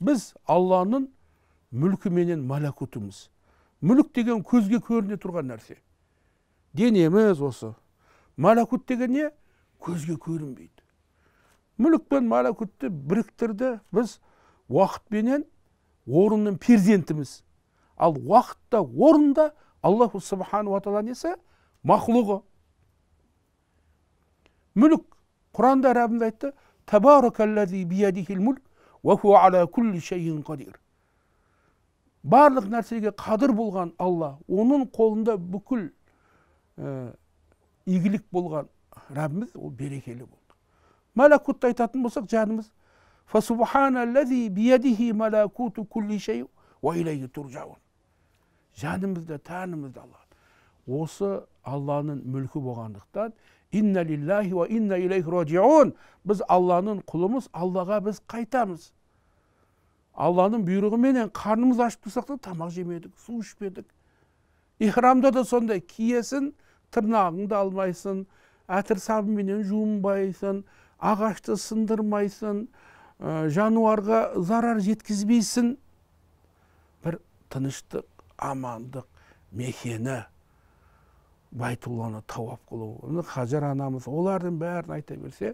біз алланың мүлкіменен менен малакутымыз мүлік деген көзге көріне тұрған нәрсе денеміз осы малакут деген не көзге көрінбейді мүлік пен малакутты біріктірді біз уақыт орынның перзентіміз ал уақытта орында аллаху субханала тағала несі мақұлығы мүлік құранда әрабында айтты على كل شيء قدير барлық нәрсеге қадыр болған алла оның қолында бүкіл игілік болған раббіміз ол берекелі болды мәләкутты айтатын болсақ жанымыз жанымызды тәнімізді алла осы алланың мүлкі болғандықтан инна лиллахи ва инна илейхи раджиун біз алланың құлымыз аллаға біз қайтамыз алланың бұйрығыменен қарнымыз ашып тұрсақ та тамақ жемедік су ішпедік ихрамда да сондай киесің тырнағыңды алмайсың әтір сабынменен жуынбайсың ағашты сындырмайсың ә, жануарға зарар жеткізбейсің бір тыныштық амандық мекені байтулланы тауап қылу хажар анамыз олардың бәрін айта берсе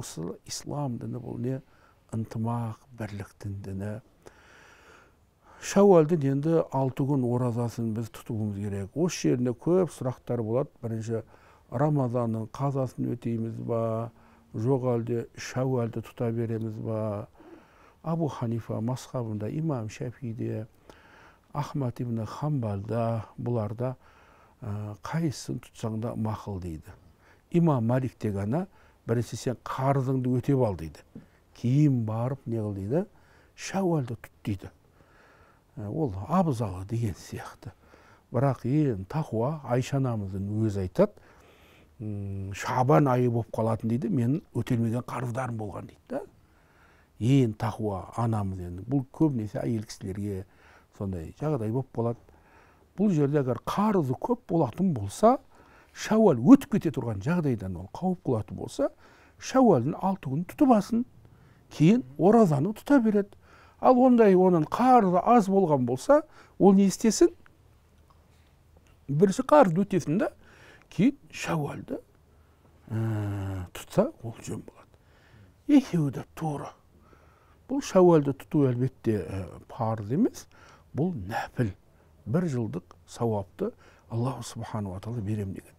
осы ислам діні бұл не ынтымақ бірліктің діні шәуәлдің енді алты күн оразасын біз тұтуымыз керек осы жерінде көп сұрақтар болады бірінші рамазанның қазасын өтейміз ба жоқ әлде шәуәлді тұта береміз ба абу ханифа масхабында имам шәфиде ахмад ибн хамбалда бұларда Э, қайсысын тұтсаң да мақұл дейді имам малик те ғана бірінші сен қарызыңды өтеп ал дейді кейін барып не қыл дейді шәуәлді тұт дейді э, ол абзалы деген сияқты бірақ ең тақуа айша анамыздың өзі айтады шабан айы болып қалатын дейді менің өтелмеген қарыздарым болған дейді да ең тақуа анамыз енді бұл көбінесе әйел кісілерге сондай жағдай болып қалады бұл жерде егер қарызы көп болатын болса шәуәл өтіп кете тұрған жағдайдан ол қауіп қылатын болса шәуәлдің алты күнін тұтып алсын кейін оразаны тұта береді ал ондай оның қарызы аз болған болса ол не істесін бірінші қарызды өтесін да кейін шәуәлді ә, тұтса ол жөн болады екеуі де тура бұл шәуәлді тұту әлбетте ә, парыз емес бұл нәпіл бір жылдық сауапты алла субханала тағала беремін деген